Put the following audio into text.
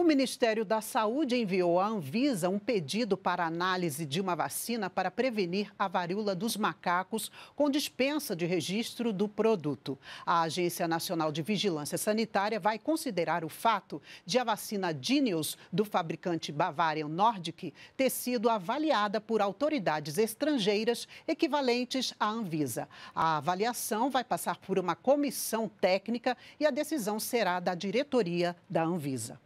O Ministério da Saúde enviou à Anvisa um pedido para análise de uma vacina para prevenir a varíola dos macacos, com dispensa de registro do produto. A Agência Nacional de Vigilância Sanitária vai considerar o fato de a vacina Genius, do fabricante Bavarian Nordic, ter sido avaliada por autoridades estrangeiras equivalentes à Anvisa. A avaliação vai passar por uma comissão técnica e a decisão será da diretoria da Anvisa.